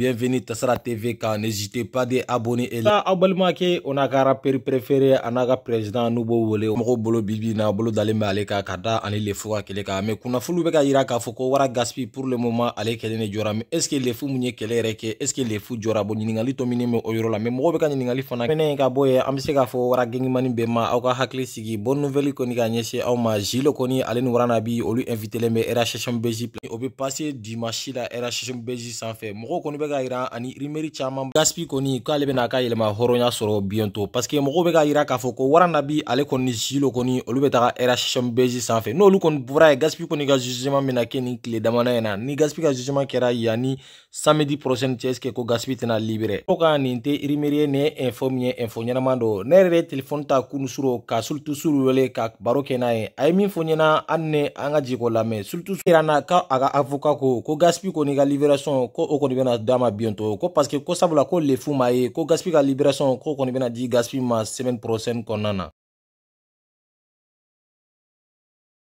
Bienvenue Tassara TVK. N'hésitez pas de abonner et là abonnement ke on a ka préféré on a ka président Nubo Wole. Moko bolo bibi na bolo dalen bɛ ale ka ka da ani lefu ka kɛlɛ kan mais qu'on bɛ ka k'a fɔ ko wara gaspi pour le moment aller kelen ne jɔra mais est ce que lefu mun ye kɛlɛ yɛrɛ kɛ est ce que lefu jɔra bon ɲininkali tɔminen bɛ au yɔrɔ la mais mɔgɔw bɛ ka ɲininkali fana fɛnɛ ka bɔ ye an bɛ wara gengimani bɛɛ ma au ka hakili sigi bonne nouvelle kɔni ka ɲɛsin aw ma Gilles kɔni ale ni wara nabi olu invité len bɛ RHSM Belgique au bɛ passer dimanche la RHSM Belgique sanfɛ mɔgɔw kɔni k'a yira ani rimeri caman gaspi kɔni k'ale bɛna ka yɛlɛma hɔrɔnya sɔrɔ bientôt paske mɔgɔw bɛ k'a yira k'a fɔ ko wara nabi ale kɔni ni silo kɔni olu bɛ taga rhm bezi sanfɛ n'olu kɔni bɔra ye gaspi kɔni ka jugement bɛna kɛ nin tile damana ye na ni gaspi ka jugement kɛra yani samedi prochaine cɛ eske ko gaspi tɛna libéré fo ka nin tɛ rimeri ye nin ye info min ye info ɲɛnama dɔ ne yɛrɛ de telefɔni ta kunu suro ka sulutu suru wele ka baro kɛ n'a ye a ye min fɔ ɲɛna hali ni an ka jiko lamɛn sulutu yira na ka a ka avocat ko ko gaspi kɔni ka libération ko o kɔni bɛna da ma bientôt ko que ko sabula ko le fu m'a ko gaspi ka libération, ko kɔni bɛna di gaspi ma semaine prochaine konana. na